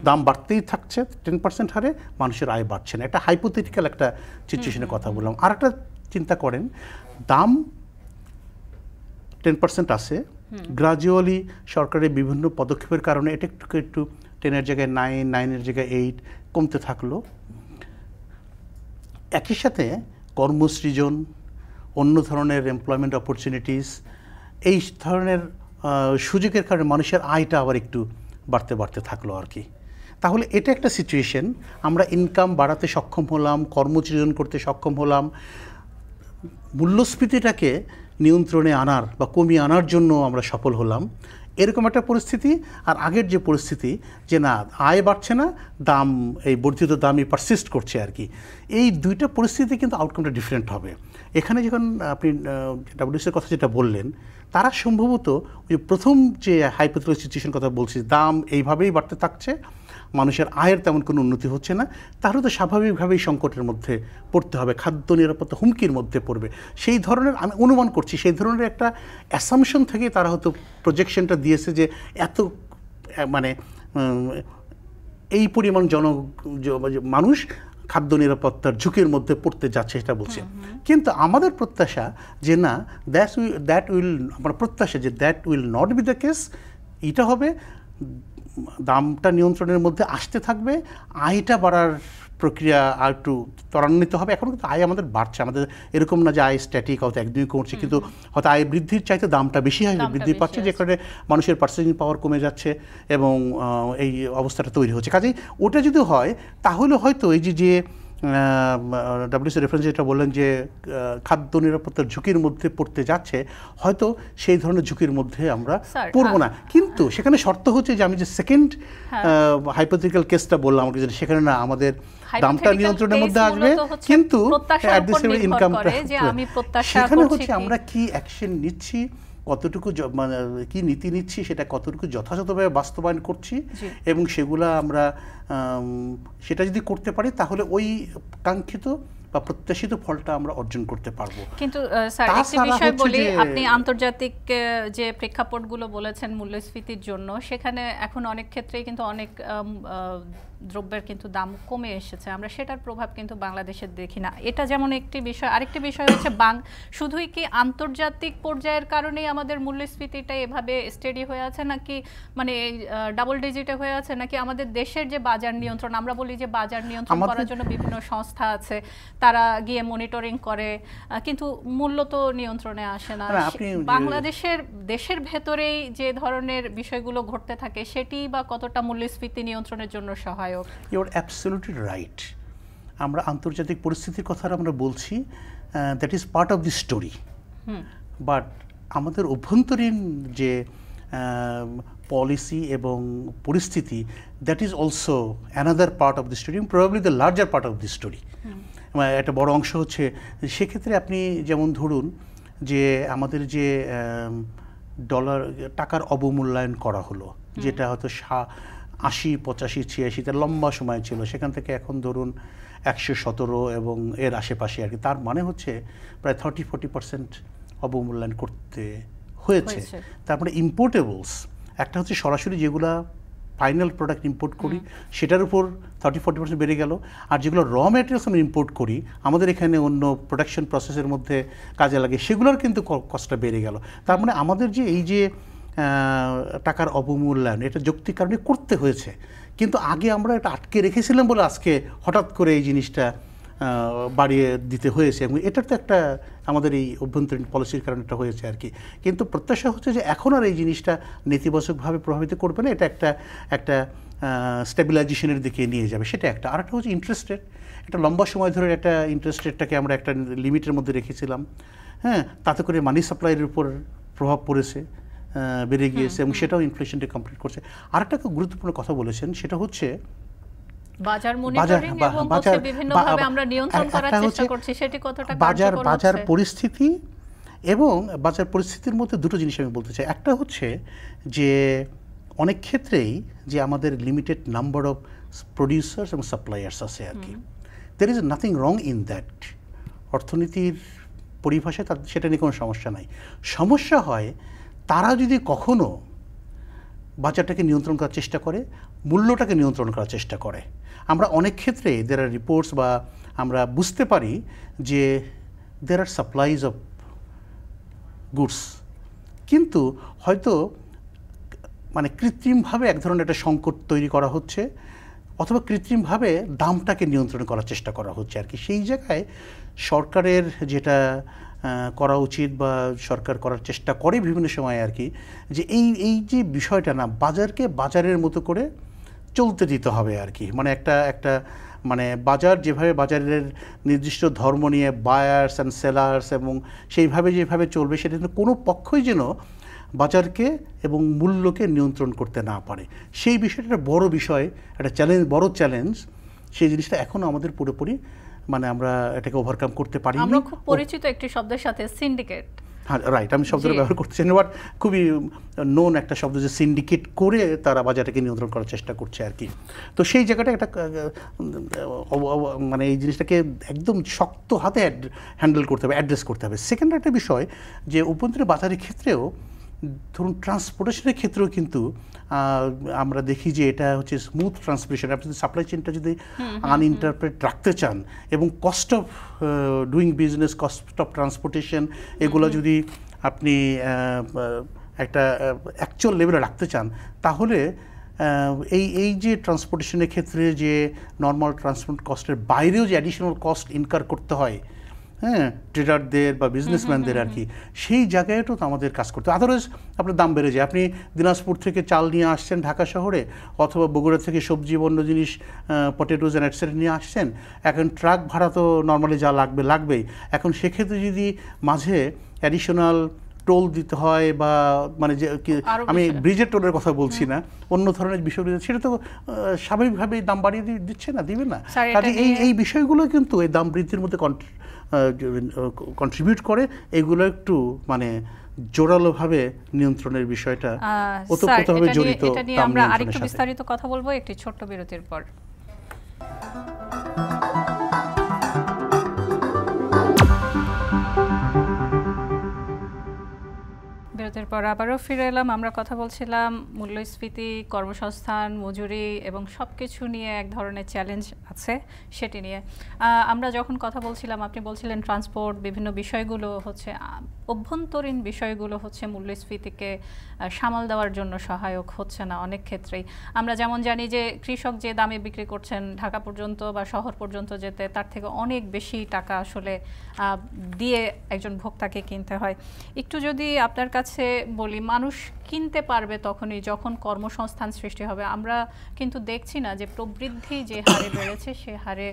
দাম বাড়তেই থাকছে টেন পার্সেন্ট হারে মানুষের আয় বাড়ছে না একটা হাইপোথেটিক্যাল একটা সিচুয়েশনের কথা বললাম আর একটা চিন্তা করেন দাম টেন পার্সেন্ট আছে গ্রাজুয়ালি সরকারের বিভিন্ন পদক্ষেপের কারণে এটা একটু একটু টেনের জায়গায় নাইন নাইনের জায়গায় এইট কমতে থাকলো একই সাথে কর্মসৃজন অন্য ধরনের এমপ্লয়মেন্ট অপরচুনিটিস এই ধরনের সুযোগের কারণে মানুষের আয়টা আবার একটু বাড়তে বাড়তে থাকলো আর কি তাহলে এটা একটা সিচুয়েশন আমরা ইনকাম বাড়াতে সক্ষম হলাম কর্মসৃজন করতে সক্ষম হলাম মূল্যস্ফীতিটাকে নিয়ন্ত্রণে আনার বা কমিয়ে আনার জন্য আমরা সফল হলাম এরকম একটা পরিস্থিতি আর আগের যে পরিস্থিতি যে না আয় বাড়ছে না দাম এই বর্ধিত দামই পারসিস্ট করছে আর কি এই দুইটা পরিস্থিতি কিন্তু আউটকামটা ডিফারেন্ট হবে এখানে যখন আপনি ডাব্লিউসির কথা যেটা বললেন তারা সম্ভবত ওই প্রথম যে হাইপোথেটিক্যাল সিচুয়েশন কথা বলছি দাম এইভাবেই বাড়তে থাকছে মানুষের আয়ের তেমন কোনো উন্নতি হচ্ছে না তাহলে তো স্বাভাবিকভাবেই সংকটের মধ্যে পড়তে হবে খাদ্য নিরাপত্তা হুমকির মধ্যে পড়বে সেই ধরনের আমি অনুমান করছি সেই ধরনের একটা অ্যাসামশন থেকে তারা হয়তো প্রজেকশনটা দিয়েছে যে এত মানে এই পরিমাণ জন মানে মানুষ খাদ্য নিরাপত্তার ঝুঁকির মধ্যে পড়তে যাচ্ছে সেটা বলছে কিন্তু আমাদের প্রত্যাশা যে না দ্যাট উইল দ্যাট উইল আমার প্রত্যাশা যে that will not be the case এটা হবে দামটা নিয়ন্ত্রণের মধ্যে আসতে থাকবে আয়টা বাড়ার প্রক্রিয়া আর একটু ত্বরান্বিত হবে এখন কিন্তু আয় আমাদের বাড়ছে আমাদের এরকম না যে আয় স্ট্যাটিক হয়তো এক কমছে কিন্তু হয়তো আয় বৃদ্ধির চাইতে দামটা বেশি হয় বৃদ্ধি পাচ্ছে যে কারণে মানুষের পার্সেসিং পাওয়ার কমে যাচ্ছে এবং এই অবস্থাটা তৈরি হচ্ছে কাজেই ওটা যদি হয় তাহলে হয়তো এই যে যে ডাব্লিউসি রেফারেন্স যেটা বললেন যে খাদ্য নিরাপত্তার ঝুঁকির মধ্যে পড়তে যাচ্ছে হয়তো সেই ধরনের ঝুঁকির মধ্যে আমরা পড়বো হ্যাঁ। না কিন্তু সেখানে শর্ত হচ্ছে যে আমি যে সেকেন্ড হাইপোথিক্যাল কেসটা বললাম আমাকে যেটা সেখানে না আমাদের দামটা নিয়ন্ত্রণের মধ্যে আসবে কিন্তু ইনকামটা সেখানে হচ্ছে আমরা কি অ্যাকশন নিচ্ছি কতটুকু মানে কি নীতি নিচ্ছি সেটা কতটুকু যথাযথভাবে বাস্তবায়ন করছি এবং সেগুলা আমরা সেটা যদি করতে পারি তাহলে ওই কাঙ্ক্ষিত বা প্রত্যাশিত ফলটা আমরা অর্জন করতে পারবো কিন্তু স্যার একটি বিষয় বলি আপনি আন্তর্জাতিক যে প্রেক্ষাপটগুলো বলেছেন মূল্যস্ফীতির জন্য সেখানে এখন অনেক ক্ষেত্রেই কিন্তু অনেক দ্রব্যের কিন্তু দাম কমে এসেছে আমরা সেটার প্রভাব কিন্তু বাংলাদেশে দেখি না এটা যেমন একটি বিষয় আরেকটি বিষয় হচ্ছে বাং শুধুই কি আন্তর্জাতিক পর্যায়ের কারণেই আমাদের মূল্যস্ফীতিটা এভাবে স্টেডি হয়ে আছে নাকি মানে ডাবল ডিজিটে হয়ে আছে নাকি আমাদের দেশের যে বাজার নিয়ন্ত্রণ আমরা বলি যে বাজার নিয়ন্ত্রণ করার জন্য বিভিন্ন সংস্থা আছে তারা গিয়ে মনিটরিং করে কিন্তু মূল্য তো নিয়ন্ত্রণে আসে না বাংলাদেশের দেশের ভেতরেই যে ধরনের বিষয়গুলো ঘটতে থাকে সেটি বা কতটা মূল্যস্ফীতি নিয়ন্ত্রণের জন্য সহায় আহ্বায়ক ইউর অ্যাবসলিউটলি রাইট আমরা আন্তর্জাতিক পরিস্থিতির কথা আমরা বলছি that is part of the story but আমাদের অভ্যন্তরীণ যে পলিসি এবং পরিস্থিতি that is also another part of the story probably the larger part of the story একটা বড় অংশ হচ্ছে সেক্ষেত্রে আপনি যেমন ধরুন যে আমাদের যে ডলার টাকার অবমূল্যায়ন করা হলো যেটা হয়তো সা আশি পঁচাশি ছিয়াশিতে লম্বা সময় ছিল সেখান থেকে এখন ধরুন একশো সতেরো এবং এর আশেপাশে আর কি তার মানে হচ্ছে প্রায় থার্টি ফোর্টি পার্সেন্ট অবমূল্যায়ন করতে হয়েছে তারপরে ইম্পোর্টেবলস একটা হচ্ছে সরাসরি যেগুলা ফাইনাল প্রোডাক্ট ইম্পোর্ট করি সেটার উপর থার্টি ফোর্টি পার্সেন্ট বেড়ে গেল আর যেগুলো র মেটেরিয়ালস আমরা ইম্পোর্ট করি আমাদের এখানে অন্য প্রোডাকশন প্রসেসের মধ্যে কাজে লাগে সেগুলোর কিন্তু কষ্টটা বেড়ে গেল তার মানে আমাদের যে এই যে টাকার অবমূল্যায়ন এটা যুক্তি কারণে করতে হয়েছে কিন্তু আগে আমরা এটা আটকে রেখেছিলাম বলে আজকে হঠাৎ করে এই জিনিসটা বাড়িয়ে দিতে হয়েছে এবং এটার তো একটা আমাদের এই অভ্যন্তরীণ পলিসির কারণে এটা হয়েছে আর কি কিন্তু প্রত্যাশা হচ্ছে যে এখন আর এই জিনিসটা নেতিবাচকভাবে প্রভাবিত করবে না এটা একটা একটা স্টেবিলাইজেশনের দিকে নিয়ে যাবে সেটা একটা আরেকটা হচ্ছে ইন্টারেস্ট রেট একটা লম্বা সময় ধরে একটা ইন্টারেস্ট রেটটাকে আমরা একটা লিমিটের মধ্যে রেখেছিলাম হ্যাঁ তাতে করে মানি সাপ্লাইয়ের উপর প্রভাব পড়েছে বেড়ে গিয়েছে এবং সেটাও ইনফ্লেশনটি কমপ্লিট করছে আর একটা গুরুত্বপূর্ণ কথা বলেছেন সেটা হচ্ছে বাজার বাজার বাজার বাজার পরিস্থিতি এবং বাজার পরিস্থিতির মধ্যে দুটো জিনিস আমি বলতে চাই একটা হচ্ছে যে অনেক ক্ষেত্রেই যে আমাদের লিমিটেড নাম্বার অফ প্রডিউসার্স এবং সাপ্লায়ার্স আছে আর কি there is nothing wrong in that অর্থনীতির পরিভাষায় তার সেটা নিয়ে কোনো সমস্যা নাই সমস্যা হয় তারা যদি কখনো বাজারটাকে নিয়ন্ত্রণ করার চেষ্টা করে মূল্যটাকে নিয়ন্ত্রণ করার চেষ্টা করে আমরা অনেক ক্ষেত্রে দের আর রিপোর্টস বা আমরা বুঝতে পারি যে there are supplies of goods কিন্তু হয়তো মানে কৃত্রিমভাবে এক ধরনের একটা সংকট তৈরি করা হচ্ছে অথবা কৃত্রিমভাবে দামটাকে নিয়ন্ত্রণ করার চেষ্টা করা হচ্ছে আর কি সেই জায়গায় সরকারের যেটা করা উচিত বা সরকার করার চেষ্টা করে বিভিন্ন সময় আর কি যে এই এই যে বিষয়টা না বাজারকে বাজারের মতো করে চলতে দিতে হবে আর কি মানে একটা একটা মানে বাজার যেভাবে বাজারের নির্দিষ্ট ধর্ম নিয়ে বায়ার্স অ্যান্ড সেলার্স এবং সেইভাবে যেভাবে চলবে সেটা কোনো পক্ষই যেন বাজারকে এবং মূল্যকে নিয়ন্ত্রণ করতে না পারে সেই বিষয়টা বড় বিষয় একটা চ্যালেঞ্জ বড় চ্যালেঞ্জ সেই জিনিসটা এখনও আমাদের পুরোপুরি মানে আমরা এটাকে ওভারকাম করতে পারি আমরা খুব পরিচিত একটি শব্দের সাথে সিন্ডিকেট হ্যাঁ রাইট আমি শব্দটা ব্যবহার করতে চাই বাট খুবই নোন একটা শব্দ যে সিন্ডিকেট করে তারা বাজারটাকে নিয়ন্ত্রণ করার চেষ্টা করছে আর কি তো সেই জায়গাটা একটা মানে এই জিনিসটাকে একদম শক্ত হাতে হ্যান্ডেল করতে হবে অ্যাড্রেস করতে হবে সেকেন্ড একটা বিষয় যে অভ্যন্তরীণ বাজারের ক্ষেত্রেও ধরুন ট্রান্সপোর্টেশনের ক্ষেত্রেও কিন্তু আমরা দেখি যে এটা হচ্ছে স্মুথ ট্রান্সপোর্টেশন আপনি যদি সাপ্লাই চেনটা যদি আনইন্টারপ্রেট রাখতে চান এবং cost of doing business cost of transportation এগুলো যদি আপনি একটা অ্যাকচুয়াল লেভেলে রাখতে চান তাহলে এই এই যে ট্রান্সপোর্টেশনের ক্ষেত্রে যে নর্মাল ট্রান্সপোর্ট কস্টের বাইরেও যে অ্যাডিশনাল কস্ট ইনকার করতে হয় হ্যাঁ ট্রেডারদের বা বিজনেসম্যানদের আর কি সেই জায়গায়টাও তো আমাদের কাজ করতে আদারওয়াইজ আপনার দাম বেড়ে যায় আপনি দিনাজপুর থেকে চাল নিয়ে আসছেন ঢাকা শহরে অথবা বগুড়া থেকে সবজি অন্য জিনিস পটেটোজ অ্যান্ড অ্যাটসেট নিয়ে আসছেন এখন ট্রাক ভাড়া তো নর্মালি যা লাগবে লাগবেই এখন সেক্ষেত্রে যদি মাঝে অ্যাডিশনাল টোল দিতে হয় বা মানে যে আমি ব্রিজের টোলের কথা বলছি না অন্য ধরনের বিষয় সেটা তো স্বাভাবিকভাবেই দাম বাড়িয়ে দিচ্ছে না দিবে না এই এই বিষয়গুলো কিন্তু এই দাম বৃদ্ধির মধ্যে কন্ট্রিবিউট করে এগুলো একটু মানে জোরালোভাবে নিয়ন্ত্রণের বিষয়টা ওতপ্রোতভাবে জড়িত এটা নিয়ে আমরা আরেকটু বিস্তারিত কথা বলবো একটি ছোট্ট বিরতির পর বিরতির পর আবারও ফিরে এলাম আমরা কথা বলছিলাম মূল্যস্ফীতি কর্মসংস্থান মজুরি এবং সব কিছু নিয়ে এক ধরনের চ্যালেঞ্জ আছে সেটি নিয়ে আমরা যখন কথা বলছিলাম আপনি বলছিলেন ট্রান্সপোর্ট বিভিন্ন বিষয়গুলো হচ্ছে অভ্যন্তরীণ বিষয়গুলো হচ্ছে মূল্যস্ফীতিকে সামাল দেওয়ার জন্য সহায়ক হচ্ছে না অনেক ক্ষেত্রেই আমরা যেমন জানি যে কৃষক যে দামে বিক্রি করছেন ঢাকা পর্যন্ত বা শহর পর্যন্ত যেতে তার থেকে অনেক বেশি টাকা আসলে দিয়ে একজন ভোক্তাকে কিনতে হয় একটু যদি আপনার কাছে হচ্ছে বলি মানুষ কিনতে পারবে তখনই যখন কর্মসংস্থান সৃষ্টি হবে আমরা কিন্তু দেখছি না যে প্রবৃদ্ধি যে হারে বেড়েছে সে হারে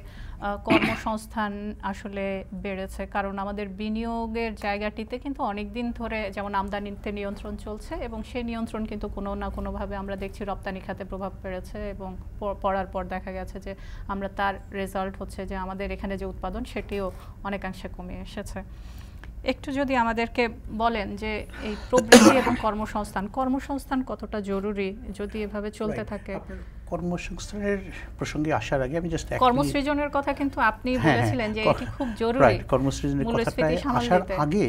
কর্মসংস্থান আসলে বেড়েছে কারণ আমাদের বিনিয়োগের জায়গাটিতে কিন্তু অনেক দিন ধরে যেমন আমদানিতে নিয়ন্ত্রণ চলছে এবং সেই নিয়ন্ত্রণ কিন্তু কোনো না কোনোভাবে আমরা দেখছি রপ্তানি খাতে প্রভাব পড়েছে এবং পড়ার পর দেখা গেছে যে আমরা তার রেজাল্ট হচ্ছে যে আমাদের এখানে যে উৎপাদন সেটিও অনেকাংশে কমে এসেছে একটু যদি আমাদেরকে বলেন যে এই প্রবৃত্তি এবং কর্মসংস্থান কর্মসংস্থান কতটা জরুরি যদি এভাবে চলতে থাকে কর্মসংস্থানের প্রসঙ্গে আসার আগে আমি জাস্ট কর্মসৃজনের কথা কিন্তু আপনি হ্যাঁ, হ্যাঁ, বলেছিলেন যে এটি খুব জরুরি কর্মসৃজনের কথাটা আসার আগে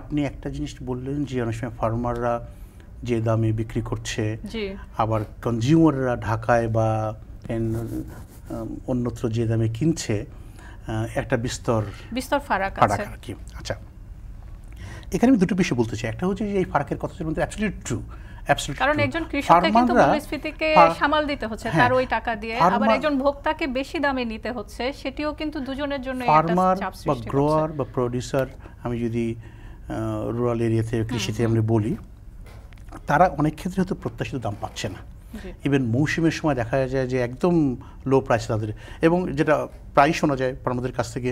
আপনি একটা জিনিস বললেন যে অনেক সময় ফার্মাররা যে দামে বিক্রি করছে আবার কনজিউমাররা ঢাকায় বা অন্যত্র যে দামে কিনছে একটা বিস্তর বিস্তর ফারাক আছে আর কি আচ্ছা এখানে আমি দুটো বিষয় বলতে চাই একটা হচ্ছে যে এই ফারাকের কথা ছিল অ্যাবসলিউট ট্রু কারণ একজন কৃষককে কিন্তু মূল্যস্ফীতিকে সামাল দিতে হচ্ছে হ্যাঁ, তার ওই টাকা দিয়ে আবার একজন ভোক্তাকে বেশি দামে নিতে হচ্ছে সেটিও কিন্তু দুজনের জন্য একটা চাপ সৃষ্টি ফার্মার বা গ্রোয়ার বা প্রোডিউসার আমি যদি রুরাল এরিয়াতে কৃষিতে আমরা বলি তারা অনেক ক্ষেত্রে হয়তো প্রত্যাশিত দাম পাচ্ছে না ইভেন মৌসুমের সময় দেখা যায় যে একদম লো প্রাইস তাদের এবং যেটা প্রায় শোনা যায় আমাদের কাছ থেকে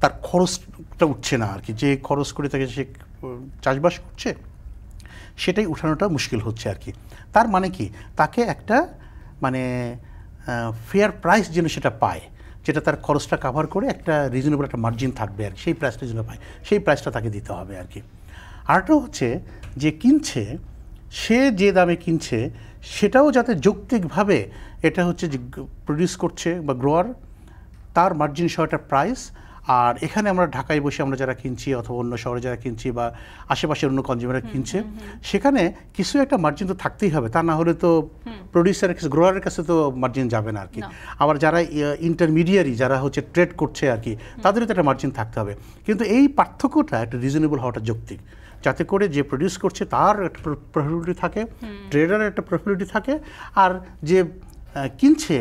তার খরচটা উঠছে না আর কি যে খরচ করে তাকে সে চাষবাস করছে সেটাই উঠানোটা মুশকিল হচ্ছে আর কি তার মানে কি তাকে একটা মানে ফেয়ার প্রাইস যেন সেটা পায় যেটা তার খরচটা কাভার করে একটা রিজনেবল একটা মার্জিন থাকবে আর সেই প্রাইসটা যেন পায় সেই প্রাইসটা তাকে দিতে হবে আর কি আরটা হচ্ছে যে কিনছে সে যে দামে কিনছে সেটাও যাতে যৌক্তিকভাবে এটা হচ্ছে যে প্রডিউস করছে বা গ্রোয়ার তার মার্জিন সহ একটা প্রাইস আর এখানে আমরা ঢাকায় বসে আমরা যারা কিনছি অথবা অন্য শহরে যারা কিনছি বা আশেপাশে অন্য কনজিউমাররা কিনছে সেখানে কিছু একটা মার্জিন তো থাকতেই হবে তা না হলে তো প্রডিউসারের কাছে গ্রোয়ারের কাছে তো মার্জিন যাবে না আর কি আবার যারা ইন্টারমিডিয়ারি যারা হচ্ছে ট্রেড করছে আর কি তাদেরও তো একটা মার্জিন থাকতে হবে কিন্তু এই পার্থক্যটা একটা রিজনেবল হওয়াটা যৌক্তিক যাতে করে যে প্রডিউস করছে তার একটা প্রফিবিলিটি থাকে ট্রেডারের একটা প্রফিবিলিটি থাকে আর যে কিনছে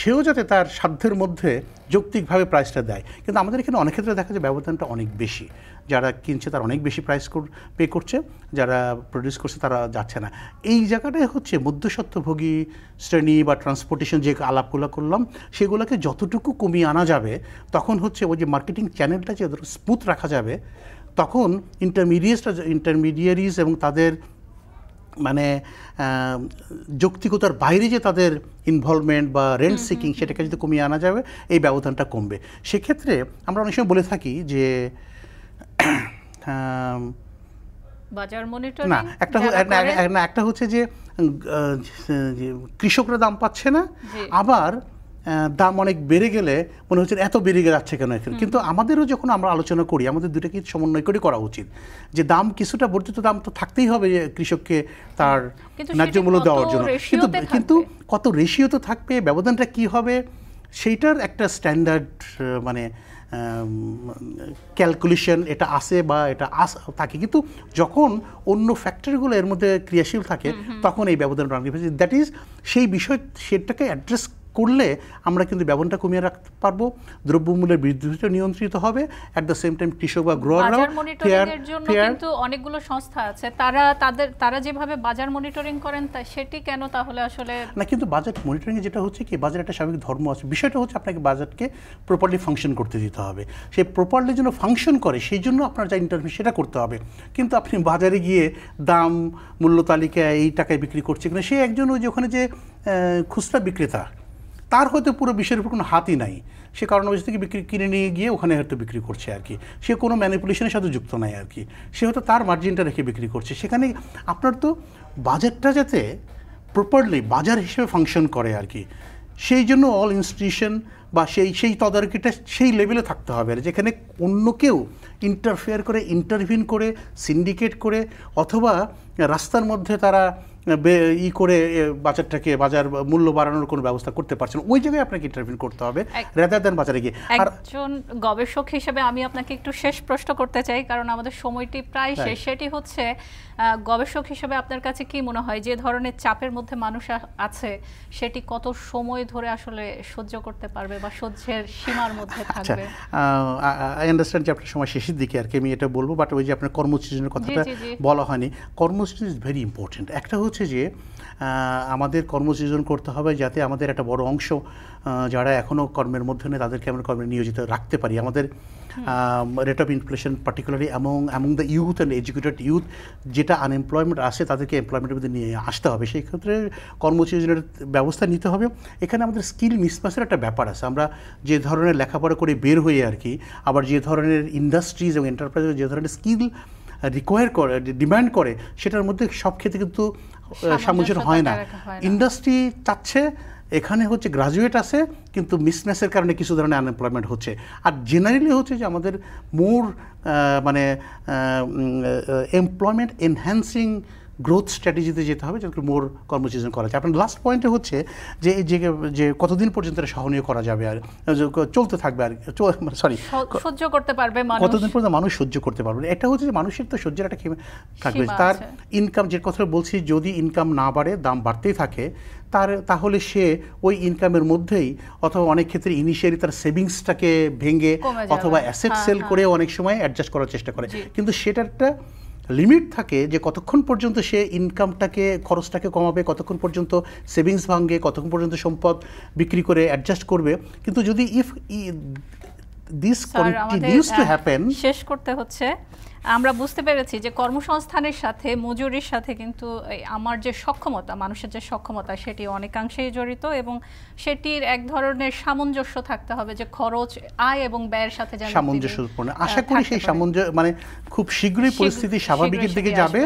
সেও যাতে তার সাধ্যের মধ্যে যৌক্তিকভাবে প্রাইসটা দেয় কিন্তু আমাদের এখানে অনেক ক্ষেত্রে দেখা যায় ব্যবধানটা অনেক বেশি যারা কিনছে তারা অনেক বেশি প্রাইস পে করছে যারা প্রডিউস করছে তারা যাচ্ছে না এই জায়গাটাই হচ্ছে মধ্যস্বত্বভোগী শ্রেণী বা ট্রান্সপোর্টেশন যে আলাপগুলো করলাম সেগুলোকে যতটুকু কমিয়ে আনা যাবে তখন হচ্ছে ওই যে মার্কেটিং চ্যানেলটা যে স্মুথ রাখা যাবে তখন ইন্টারমিডিয়েটরা ইন্টারমিডিয়ারিজ এবং তাদের মানে যৌক্তিকতার বাইরে যে তাদের ইনভলভমেন্ট বা রেন্ট সিকিং সেটাকে যদি কমিয়ে আনা যাবে এই ব্যবধানটা কমবে সেক্ষেত্রে আমরা অনেক সময় বলে থাকি যে না একটা না একটা হচ্ছে যে কৃষকরা দাম পাচ্ছে না আবার দাম অনেক বেড়ে গেলে মনে হচ্ছে এত বেড়ে যাচ্ছে কেন এখন কিন্তু আমাদেরও যখন আমরা আলোচনা করি আমাদের কি সমন্বয় করে করা উচিত যে দাম কিছুটা বর্ধিত দাম তো থাকতেই হবে কৃষককে তার ন্যায্য মূল্য দেওয়ার জন্য কিন্তু কিন্তু কত তো থাকবে ব্যবধানটা কি হবে সেইটার একটা স্ট্যান্ডার্ড মানে ক্যালকুলেশন এটা আসে বা এটা আস থাকে কিন্তু যখন অন্য ফ্যাক্টরিগুলো এর মধ্যে ক্রিয়াশীল থাকে তখন এই ব্যবধান দ্যাট ইজ সেই বিষয় সেটাকে অ্যাড্রেস করলে আমরা কিন্তু ব্যবনটা কমিয়ে রাখতে পারবো দ্রব্যমূল্যের বৃদ্ধিটা নিয়ন্ত্রিত হবে অ্যাট দ্য সেম টাইম কৃষক বা গ্রোয়াররাও কিন্তু অনেকগুলো সংস্থা আছে তারা তাদের তারা যেভাবে বাজার মনিটরিং করেন তা সেটি কেন তাহলে আসলে না কিন্তু বাজার মনিটরিং যেটা হচ্ছে কি বাজার একটা স্বাভাবিক ধর্ম আছে বিষয়টা হচ্ছে আপনাকে বাজারকে প্রপারলি ফাংশন করতে দিতে হবে সে প্রপারলি যেন ফাংশন করে সেই জন্য আপনার যা ইন্টারভিউ সেটা করতে হবে কিন্তু আপনি বাজারে গিয়ে দাম মূল্য তালিকা এই টাকায় বিক্রি করছে কিনা সে একজন ওই যে ওখানে যে খুচরা বিক্রেতা তার হয়তো পুরো বিশ্বের উপর কোনো হাতই নাই সে কারণ অবস্থা থেকে বিক্রি কিনে নিয়ে গিয়ে ওখানে হয়তো বিক্রি করছে আর কি সে কোনো ম্যানিপুলেশনের সাথে যুক্ত নাই আর কি সে হয়তো তার মার্জিনটা রেখে বিক্রি করছে সেখানে আপনার তো বাজারটা যাতে প্রপারলি বাজার হিসেবে ফাংশন করে আর কি সেই জন্য অল ইনস্টিটিউশন বা সেই সেই তদারকিটা সেই লেভেলে থাকতে হবে আর যেখানে অন্য কেউ ইন্টারফেয়ার করে ইন্টারভিন করে সিন্ডিকেট করে অথবা রাস্তার মধ্যে তারা ই করে বাজারটাকে বাজার মূল্য বাড়ানোর কোনো ব্যবস্থা করতে পারছেন ওই জায়গায় আপনাকে ইন্টারভিউ করতে হবে রেদার দেন বাজারে গিয়ে একজন গবেষক হিসেবে আমি আপনাকে একটু শেষ প্রশ্ন করতে চাই কারণ আমাদের সময়টি প্রায় শেষ সেটি হচ্ছে গবেষক হিসেবে আপনার কাছে কি মনে হয় যে ধরনের চাপের মধ্যে মানুষ আছে সেটি কত সময় ধরে আসলে সহ্য করতে পারবে বা সহ্যের সীমার মধ্যে আচ্ছা, থাকবে আই আন্ডারস্ট্যান্ড যে আপনার সময় শেষের দিকে আর কি আমি এটা বলবো বাট ওই যে আপনার কর্মসূচির কথাটা বলা হয়নি কর্মসূচি ইজ ভেরি ইম্পর্টেন্ট একটা হচ্ছে হচ্ছে যে আমাদের কর্মসৃজন করতে হবে যাতে আমাদের একটা বড় অংশ যারা এখনও কর্মের মধ্যে নেই তাদেরকে আমরা কর্মে নিয়োজিত রাখতে পারি আমাদের rate of inflation particularly among among the youth and educated youth যেটা আনএমপ্লয়মেন্ট আসে তাদেরকে এমপ্লয়মেন্টের মধ্যে নিয়ে আসতে হবে সেই ক্ষেত্রে কর্মসৃজনের ব্যবস্থা নিতে হবে এখানে আমাদের স্কিল মিসম্যাচের একটা ব্যাপার আছে আমরা যে ধরনের লেখাপড়া করে বের হয়ে আর কি আবার যে ধরনের ইন্ডাস্ট্রিজ এবং এন্টারপ্রাইজ যে ধরনের স্কিল রিকোয়ার করে ডিমান্ড করে সেটার মধ্যে সব ক্ষেত্রে কিন্তু সামঞ্জস্য হয় না ইন্ডাস্ট্রি চাচ্ছে এখানে হচ্ছে গ্রাজুয়েট আছে কিন্তু মিসম্যাচের কারণে কিছু ধরনের আনএমপ্লয়মেন্ট হচ্ছে আর জেনারেলি হচ্ছে যে আমাদের মোর মানে এমপ্লয়মেন্ট এনহ্যান্সিং গ্রোথ স্ট্র্যাটেজিতে যেতে হবে যাতে মোর কর্মসূচন করা যায় আপনার লাস্ট পয়েন্টে হচ্ছে যে যে যে কতদিন পর্যন্ত সহনীয় করা যাবে আর চলতে থাকবে আর সরি মানে সহ্য করতে পারবে কতদিন পর্যন্ত মানুষ সহ্য করতে পারবে মানে এটা হচ্ছে যে মানুষের তো সহ্যের একটা থাকবে তার ইনকাম যে কথা বলছি যদি ইনকাম না বাড়ে দাম বাড়তেই থাকে তার তাহলে সে ওই ইনকামের মধ্যেই অথবা অনেক ক্ষেত্রে ইনিশিয়ালি তার সেভিংসটাকে ভেঙে অথবা অ্যাসেট সেল হ্যাঁ। করে অনেক সময় অ্যাডজাস্ট করার চেষ্টা করে কিন্তু সেটা একটা লিমিট থাকে যে কতক্ষণ পর্যন্ত সে ইনকামটাকে খরচটাকে কমাবে কতক্ষণ পর্যন্ত সেভিংস ভাঙবে কতক্ষণ পর্যন্ত সম্পদ বিক্রি করে অ্যাডজাস্ট করবে কিন্তু যদি if this continues to happen শেষ করতে হচ্ছে আমরা বুঝতে পেরেছি যে কর্মসংস্থানের সাথে মজুরির সাথে কিন্তু আমার যে সক্ষমতা মানুষের যে সক্ষমতা সেটি অনেকাংশেই জড়িত এবং সেটির এক ধরনের সামঞ্জস্য থাকতে হবে যে খরচ আয় এবং ব্যয়ের সাথে সামঞ্জস্যপূর্ণ আশা করি সেই সামঞ্জস্য মানে খুব শীঘ্রই পরিস্থিতি স্বাভাবিকের দিকে যাবে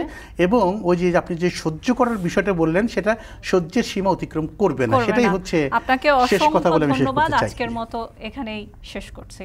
এবং ওই যে আপনি যে সহ্য করার বিষয়টা বললেন সেটা সহ্যের সীমা অতিক্রম করবে না সেটাই হচ্ছে আপনাকে অসংখ্য ধন্যবাদ আজকের মতো এখানেই শেষ করছি